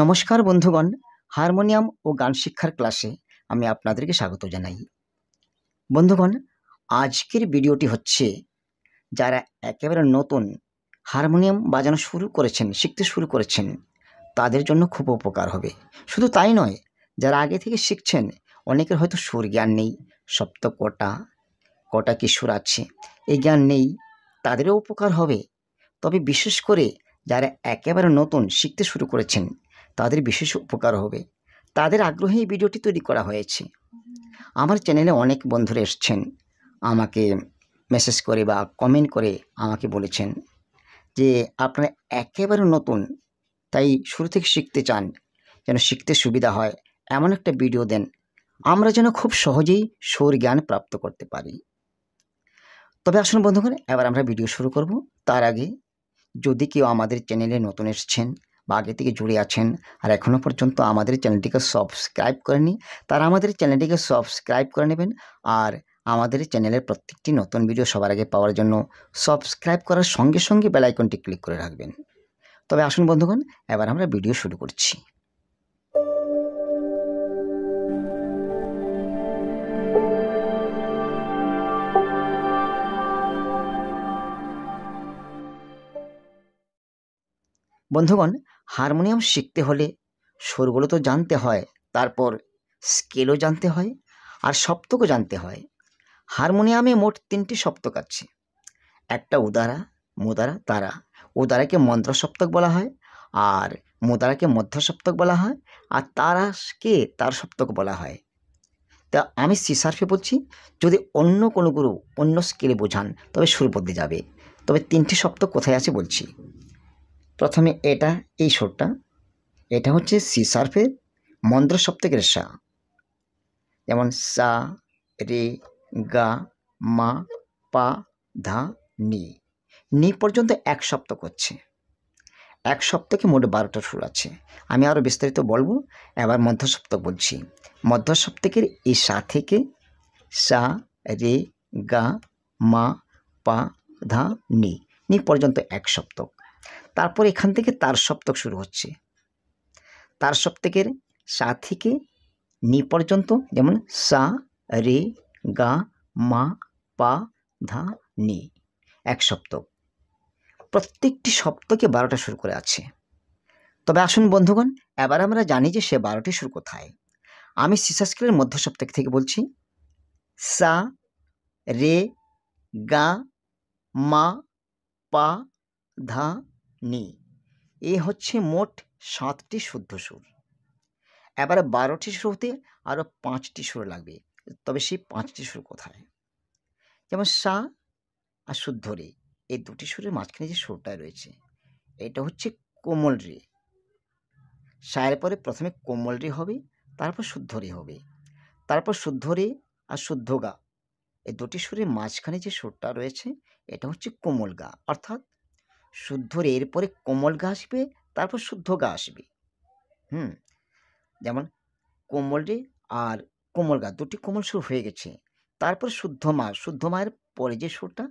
নমস্কার বন্ধুগণ হারমোনিয়াম ও গান শিক্ষার ক্লাসে আমি আপনাদেরকে স্বাগত জানাই বন্ধুগণ আজকের ভিডিওটি হচ্ছে যারা একেবারে নতুন হারমোনিয়াম বাজানো শুরু করেছেন শিখতে শুরু করেছেন তাদের জন্য খুব উপকার হবে শুধু তাই নয় যারা আগে থেকে শিখছেন অনেকের হয়তো সুর জ্ঞান নেই সপ্ত কটা কটা কি সুর আছে এই জ্ঞান নেই তাদেরও উপকার হবে তবে বিশেষ করে যারা একেবারে নতুন শিখতে শুরু করেছেন তাদের বিশেষ উপকার হবে তাদের আগ্রহে এই ভিডিওটি তৈরি করা হয়েছে আমার চ্যানেলে অনেক বন্ধুরা এসছেন আমাকে মেসেজ করে বা কমেন্ট করে আমাকে বলেছেন যে আপনারা একেবারে নতুন তাই শুরু থেকে শিখতে চান যেন শিখতে সুবিধা হয় এমন একটা ভিডিও দেন আমরা যেন খুব সহজেই সৌর জ্ঞান প্রাপ্ত করতে পারি তবে আসুন বন্ধুগণ এবার আমরা ভিডিও শুরু করব তার আগে যদি কেউ আমাদের চ্যানেলে নতুন এসছেন বা আগে থেকে জুড়ে আছেন আর এখনও পর্যন্ত আমাদের চ্যানেলটিকে সাবস্ক্রাইব করেনি তারা আমাদের চ্যানেলটিকে সাবস্ক্রাইব করে নেবেন আর আমাদের চ্যানেলের প্রত্যেকটি নতুন ভিডিও সবার আগে পাওয়ার জন্য সাবস্ক্রাইব করার সঙ্গে সঙ্গে বেলাইকনটি ক্লিক করে রাখবেন তবে আসুন বন্ধুগণ এবার আমরা ভিডিও শুরু করছি বন্ধুগণ হারমোনিয়াম শিখতে হলে সুরগুলো তো জানতে হয় তারপর স্কেলও জানতে হয় আর সপ্তকও জানতে হয় হারমোনিয়ামে মোট তিনটি সপ্তক আছে একটা উদারা মুদারা তারা উদারাকে মন্ত্র সপ্তক বলা হয় আর মুদারাকে মধ্য সপ্তক বলা হয় আর তারাকে তার সপ্তক বলা হয় তা আমি সিসার্ফে বলছি যদি অন্য কোনো গুরু অন্য স্কেলে বোঝান তবে সুর বদলে যাবে তবে তিনটি সপ্তক কোথায় আছে বলছি প্রথমে এটা এই সুরটা এটা হচ্ছে সি সার্ফের মন্দ্র সপ্তকের সা যেমন সা রে গা মা পা ধা নি নি পর্যন্ত এক সপ্তক হচ্ছে এক সপ্তকে মোট বারোটা সুর আছে আমি আরও বিস্তারিত বলবো এবার মধ্য সপ্তক বলছি মধ্য সপ্তকের এই সা থেকে সা রে গা মা পা ধা নি নি পর্যন্ত এক সপ্তক তারপর এখান থেকে তার সপ্তক শুরু হচ্ছে তার সপ্তকের সা থেকে নি পর্যন্ত যেমন সা রে গা মা পা ধা নি এক সপ্তক প্রত্যেকটি সপ্তকে বারোটা সুর করে আছে তবে আসুন বন্ধুগণ এবার আমরা জানি যে সে বারোটি সুর কোথায় আমি সিসাস্কেলের মধ্য সপ্তক থেকে বলছি সা রে গা মা পা ধা নি এ হচ্ছে মোট সাতটি শুদ্ধ সুর এবার বারোটি সুর হতে আরও পাঁচটি সুর লাগবে তবে সেই পাঁচটি সুর কোথায় যেমন সা আর শুদ্ধ রে এই দুটি সুরের মাঝখানে যে সুরটা রয়েছে এটা হচ্ছে কোমল রে সায়ের পরে প্রথমে কোমল রে হবে তারপর শুদ্ধ রে হবে তারপর শুদ্ধ রে আর শুদ্ধ গা এই দুটি সুরের মাঝখানে যে সুরটা রয়েছে এটা হচ্ছে কোমল গা অর্থাৎ শুদ্ধর এরপরে কোমল ঘা আসবে তারপর শুদ্ধ গা আসবে হুম যেমন কোমল রে আর কোমল গা দুটি কোমল সুর হয়ে গেছে তারপর শুদ্ধ মা শুদ্ধ মায়ের পরে যে সুরটা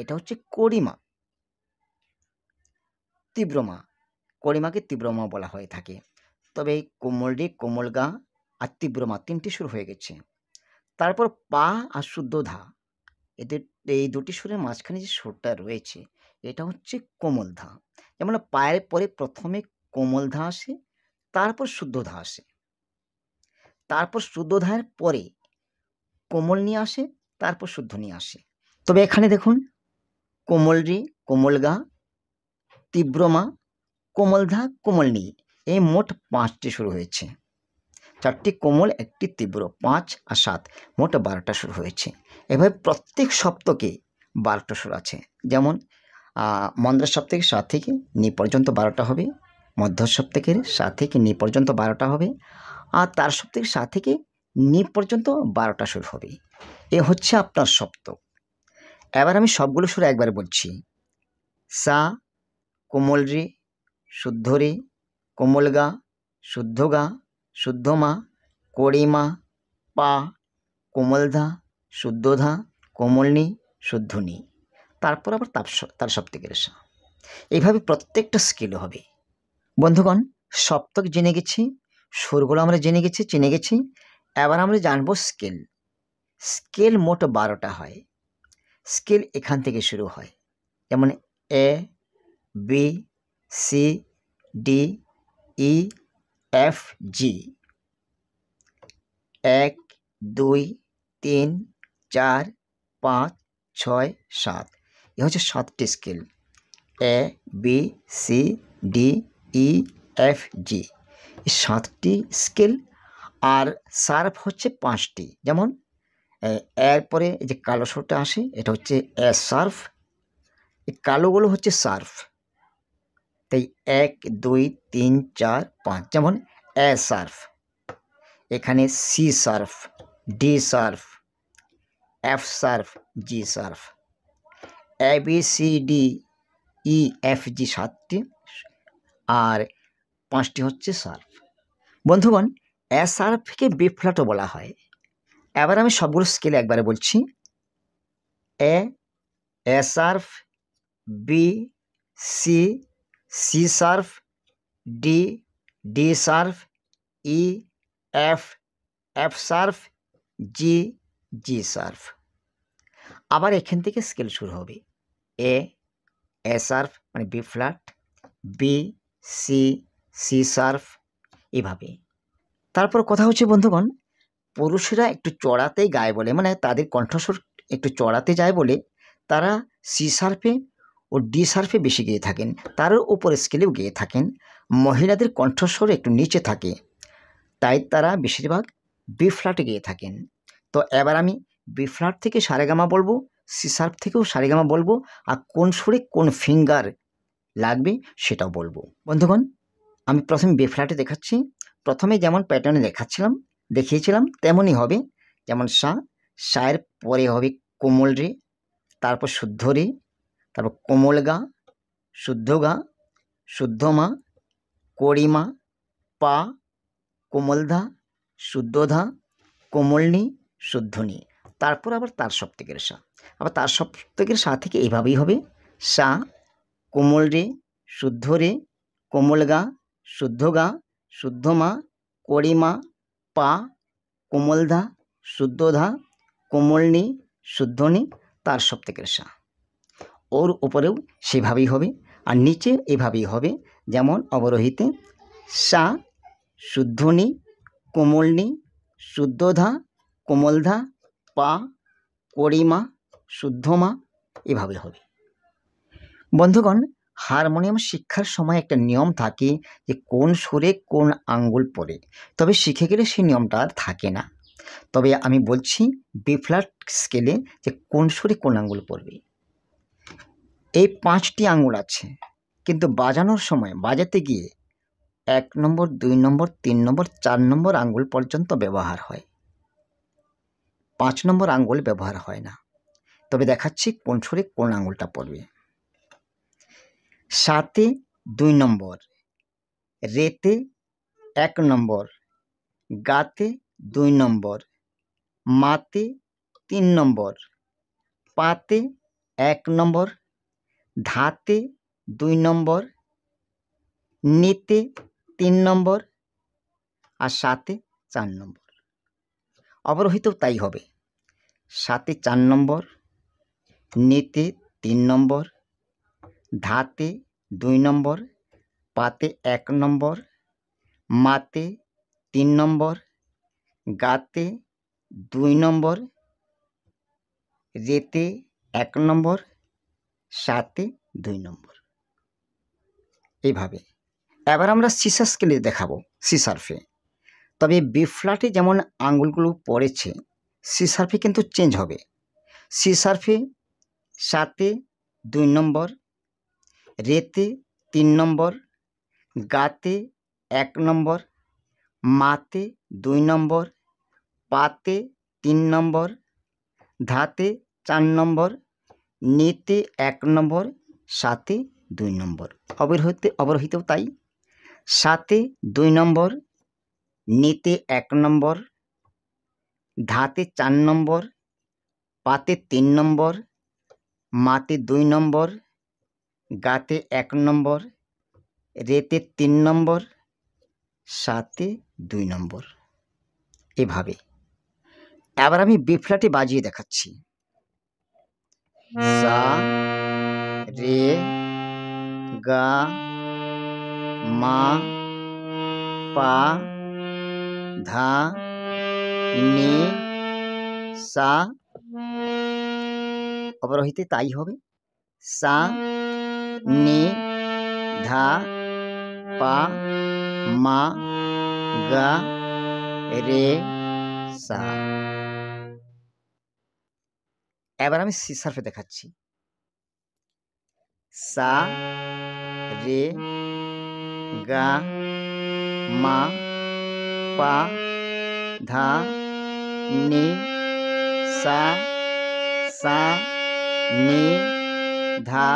এটা হচ্ছে করিমা তীব্রমা করিমাকে তীব্রমা বলা হয়ে থাকে তবে কোমল রে কোমল গা আর তীব্রমা তিনটি সুর হয়ে গেছে তারপর পা আর শুদ্ধ ধা এদের এই দুটি সুরের মাঝখানে যে সুরটা রয়েছে এটা হচ্ছে কোমল ধা যেমন পায়ের পরে প্রথমে কোমল ধা আসে তারপর শুদ্ধ ধা আসে তারপর শুদ্ধ ধায়ের পরে কোমল নিয়ে আসে তারপর শুদ্ধ নিয়ে আসে তবে এখানে দেখুন কোমল রি কোমল গা তীব্রমা কোমল ধা কোমল নি এই মোট পাঁচটি শুরু হয়েছে চারটি কোমল একটি তীব্র পাঁচ আর সাত মোট বারোটা সুর হয়েছে এভাবে প্রত্যেক সপ্তকে বারোটা সুর আছে যেমন মন্দ্র সপ্তাহের সাত থেকে নি পর্যন্ত বারোটা হবে মধ্য সপ্তাহের সাত থেকে নি পর্যন্ত বারোটা হবে আর তার সপ্তাহের সাত থেকে নি পর্যন্ত বারোটা সুর হবে এ হচ্ছে আপনার সপ্তক এবার আমি সবগুলো সুর একবার বলছি সা কোমল রে শুদ্ধ রে কোমল গা শুদ্ধ গা শুদ্ধমা কড়িমা পা কোমলধা শুদ্ধধা কোমলনি শুদ্ধনি তারপর আবার তাপ তার সপ্তকের সা এইভাবে প্রত্যেকটা স্কেল হবে বন্ধুগণ সপ্তক জেনে গেছি সুরগুলো আমরা জেনে গেছি চিনে গেছি এবার আমরা জানবো স্কেল স্কেল মোট বারোটা হয় স্কেল এখান থেকে শুরু হয় যেমন A B C D E F G এক দুই তিন চার পাঁচ ছয় সাত এ হচ্ছে সাতটি scale A B C D E F G সাতটি স্কেল আর সার্ফ হচ্ছে পাঁচটি যেমন এরপরে যে কালো সোটা আসে এটা হচ্ছে এ সার্ফ এই কালোগুলো হচ্ছে সার্ফ তাই এক দুই তিন চার পাঁচ যেমন এ সার্ফ এখানে C sharp D sharp F sharp G sharp A B C D E F G সাতটি আর পাঁচটি হচ্ছে সার্ফ বন্ধুগণ এ সার্ফকে বি ফ্ল্যাটও বলা হয় এবার আমি সবগুলো স্কেলে একবারে বলছি A A sharp B C C sharp D D sharp E F F sharp G G sharp আবার এখান থেকে স্কেল শুরু হবে এ এ সার্ফ মানে B flat B C C sharp এভাবে তারপর কথা হচ্ছে বন্ধুগণ পুরুষেরা একটু চড়াতে গায় বলে মানে তাদের কণ্ঠস্বর একটু চড়াতে যায় বলে তারা সি সার্ফে ও ডি সার্ফে বেশি গিয়ে থাকেন তার উপর স্কেলেও গিয়ে থাকেন মহিলাদের কণ্ঠস্বর একটু নিচে থাকে তাই তারা বেশিরভাগ বি ফ্ল্যাটে গিয়ে থাকেন তো এবার আমি বি ফ্ল্যাট থেকে সারেগামা বলবো সি সার্ফ থেকেও সারেগামা বলবো আর কোন সুরে কোন ফিঙ্গার লাগবে সেটাও বলবো বন্ধুগণ আমি প্রথমে বি ফ্ল্যাটে দেখাচ্ছি প্রথমে যেমন প্যাটার্নে দেখাচ্ছিলাম দেখিয়েছিলাম তেমনই হবে যেমন সা সায়ের পরে হবে কোমল রে তারপর শুদ্ধ রে তারপর কোমল গা গা শুদ্ধ শুদ্ধমা করিমা পা কোমলধা শুদ্ধধা কোমলনি শুদ্ধনি তারপর আবার তার সপ্তকের সা আবার তার সপ্তকের সা থেকে এইভাবেই হবে সা কোমল রে শুদ্ধ রে কোমল গা শুদ্ধ শুদ্ধগা শুদ্ধমা করিমা পা কোমলধা শুদ্ধধা কোমলনি শুদ্ধনি তার সপ্তকের সা ওর উপরেও সেভাবেই হবে আর নিচে এভাবেই হবে যেমন অবরোহিতে সা শুদ্ধনি কোমলনি শুদ্ধধা কোমলধা পা করিমা শুদ্ধমা এভাবে হবে বন্ধুগণ হারমোনিয়াম শিক্ষার সময় একটা নিয়ম থাকে যে কোন সুরে কোন আঙ্গুল পড়ে তবে শিখে গেলে সেই নিয়মটা আর থাকে না তবে আমি বলছি বিফ্ল্যাট স্কেলে যে কোন সুরে কোন আঙ্গুল পড়বে এই পাঁচটি আঙুল আছে কিন্তু বাজানোর সময় বাজাতে গিয়ে এক নম্বর দুই নম্বর তিন নম্বর চার নম্বর আঙুল পর্যন্ত ব্যবহার হয় পাঁচ নম্বর আঙুল ব্যবহার হয় না তবে দেখাচ্ছি কোন সুরে কোন আঙুলটা পড়বে সাতে দুই নম্বর রেতে এক নম্বর গাতে দুই নম্বর মাতে তিন নম্বর পাতে এক নম্বর ধাতে দুই নম্বর নিতে তিন নম্বর আর সাতে চার নম্বর অবরোহিত তাই হবে সাতে চার নম্বর নিতে তিন নম্বর ধাতে দুই নম্বর পাতে এক নম্বর মাতে তিন নম্বর গাতে দুই নম্বর রেতে এক নম্বর সাতে দুই নম্বর এইভাবে এবার আমরা সিসা স্কেলে দেখাবো সি সার্ফে তবে বি ফ্ল্যাটে যেমন আঙুলগুলো পড়েছে সি সার্ফে কিন্তু চেঞ্জ হবে সি সার্ফে সাতে দুই নম্বর রেতে তিন নম্বর গাতে এক নম্বর মাতে দুই নম্বর পাতে তিন নম্বর ধাতে চার নম্বর নিতে এক নম্বর সাতে দুই নম্বর অবরোহিত অবরোহিত তাই সাতে দুই নম্বর নিতে এক নম্বর ধাতে চার নম্বর পাতে তিন নম্বর মাতে দুই নম্বর গাতে এক নম্বর রেতে তিন নম্বর সাতে দুই নম্বর এভাবে এবার আমি বিফলাটি বাজিয়ে দেখাচ্ছি সা রে গা মা পা ধা নি সা অবরোহিতে তাই হবে সা নি ধা পা মা গা রে সা এবার আমি সি সার্ফে দেখাচ্ছি সা রে গা মা পা ধা নি সা সা নি ধা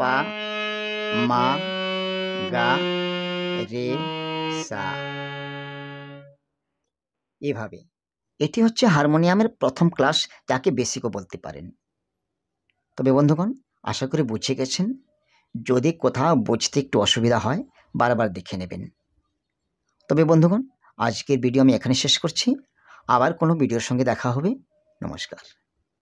পা মা গা রে সা এভাবে এটি হচ্ছে হারমোনিয়ামের প্রথম ক্লাস যাকে বেসিকও বলতে পারেন তবে বন্ধুগণ আশা করি বুঝে গেছেন যদি কোথাও বুঝতে একটু অসুবিধা হয় বারবার দেখে নেবেন তবে বন্ধুগণ আজকের ভিডিও আমি এখানে শেষ করছি আবার কোনো ভিডিওর সঙ্গে দেখা হবে নমস্কার